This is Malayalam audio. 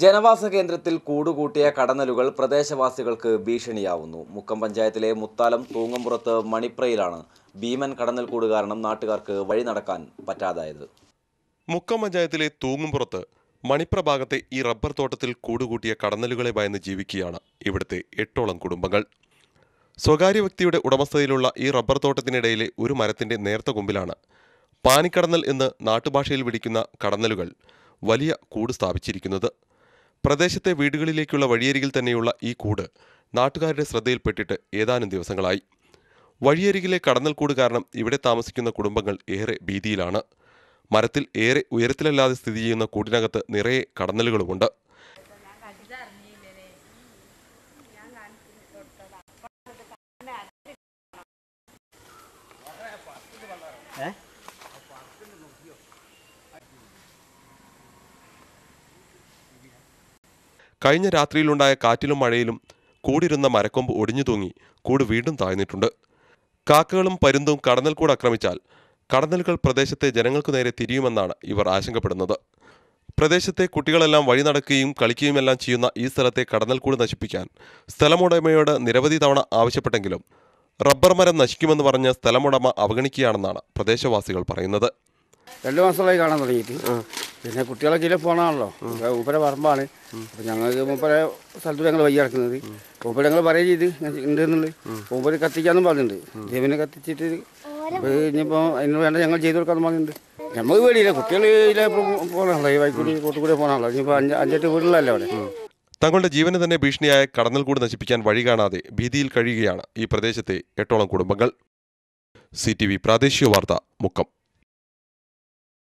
ജനവാസ കേന്ദ്രത്തിൽ കൂടുകൂട്ടിയ കടന്നലുകൾ പ്രദേശവാസികൾക്ക് ഭീഷണിയാവുന്നു മുക്കം പഞ്ചായത്തിലെ മുത്താലം തൂങ്ങമ്പുറത്ത് മണിപ്രയിലാണ് ഭീമൻ കടന്നൽ കൂട് കാരണം നാട്ടുകാർക്ക് വഴി നടക്കാൻ പറ്റാതായത് മുക്കം പഞ്ചായത്തിലെ തൂങ്ങുംപുറത്ത് മണിപ്ര ഭാഗത്തെ ഈ റബ്ബർ തോട്ടത്തിൽ കൂടുകൂട്ടിയ കടന്നലുകളെ ഭയന്ന് ജീവിക്കുകയാണ് ഇവിടുത്തെ എട്ടോളം കുടുംബങ്ങൾ സ്വകാര്യ വ്യക്തിയുടെ ഉടമസ്ഥതയിലുള്ള ഈ റബ്ബർ തോട്ടത്തിനിടയിലെ ഒരു മരത്തിന്റെ നേർത്ത കൊമ്പിലാണ് പാനിക്കടന്നൽ എന്ന് നാട്ടുഭാഷയിൽ വിളിക്കുന്ന കടന്നലുകൾ വലിയ കൂട് സ്ഥാപിച്ചിരിക്കുന്നത് പ്രദേശത്തെ വീടുകളിലേക്കുള്ള വഴിയരികിൽ തന്നെയുള്ള ഈ കൂട് നാട്ടുകാരുടെ ശ്രദ്ധയിൽപ്പെട്ടിട്ട് ഏതാനും ദിവസങ്ങളായി വഴിയരികിലെ കൂട് കാരണം ഇവിടെ താമസിക്കുന്ന കുടുംബങ്ങൾ ഏറെ ഭീതിയിലാണ് മരത്തിൽ ഏറെ ഉയരത്തിലല്ലാതെ സ്ഥിതി ചെയ്യുന്ന കൂടിനകത്ത് നിറയെ കടന്നലുകളുമുണ്ട് ഏഹ് കഴിഞ്ഞ രാത്രിയിലുണ്ടായ കാറ്റിലും മഴയിലും കൂടിരുന്ന മരക്കൊമ്പ് ഒടിഞ്ഞു തൂങ്ങി കൂട് വീണ്ടും താഴ്ന്നിട്ടുണ്ട് കാക്കകളും പരുന്തും കടന്നൽ കൂട് ആക്രമിച്ചാൽ കടന്നലുകൾ പ്രദേശത്തെ ജനങ്ങൾക്കു നേരെ തിരിയുമെന്നാണ് ഇവർ ആശങ്കപ്പെടുന്നത് പ്രദേശത്തെ കുട്ടികളെല്ലാം വഴി നടക്കുകയും കളിക്കുകയുമെല്ലാം ചെയ്യുന്ന ഈ സ്ഥലത്തെ കടന്നൽ കൂട് നശിപ്പിക്കാൻ സ്ഥലമുടമയോട് നിരവധി തവണ ആവശ്യപ്പെട്ടെങ്കിലും റബ്ബർ മരം നശിക്കുമെന്ന് പറഞ്ഞ് സ്ഥലമുടമ അവഗണിക്കുകയാണെന്നാണ് പ്രദേശവാസികൾ പറയുന്നത് രണ്ടു മാസമായി കാണാൻ തുടങ്ങിയിട്ട് പിന്നെ കുട്ടികളെ ഇല്ല പോണാണല്ലോ മൂപ്പരെ പറമ്പാണ് അപ്പൊ ഞങ്ങൾക്ക് മൂപ്പരെ സ്ഥലത്ത് ഞങ്ങൾ വഴി കിടക്കുന്നത് മൂപ്പര് ഞങ്ങൾ പറയുക ചെയ്ത് ഉണ്ട് എന്നുള്ളത് മൂപ്പര് കത്തിക്കാന്നും പറഞ്ഞിട്ടുണ്ട് ജീവനെ കത്തിച്ചിട്ട് ഇനിയിപ്പോൾ അതിന് വേണ്ട ഞങ്ങൾ ചെയ്തു കൊടുക്കാന്ന് പറഞ്ഞിട്ടുണ്ട് ഞമ്മക്ക് വേടിയില്ല കുട്ടികളിലെ പോകണമല്ലോ ഈ വൈക്കൂടി കൂട്ടുകൂടെ പോകണമല്ലോ ഇനിയിപ്പോ അഞ്ചെട്ട് വീടുകളല്ലേ അവിടെ തങ്ങളുടെ ജീവന് തന്നെ ഭീഷണിയായ കൂടി നശിപ്പിക്കാൻ വഴി കാണാതെ ഭീതിയിൽ കഴിയുകയാണ് ഈ പ്രദേശത്തെ എട്ടോളം കുടുംബങ്ങൾ സി പ്രാദേശിക വാർത്ത മുക്കം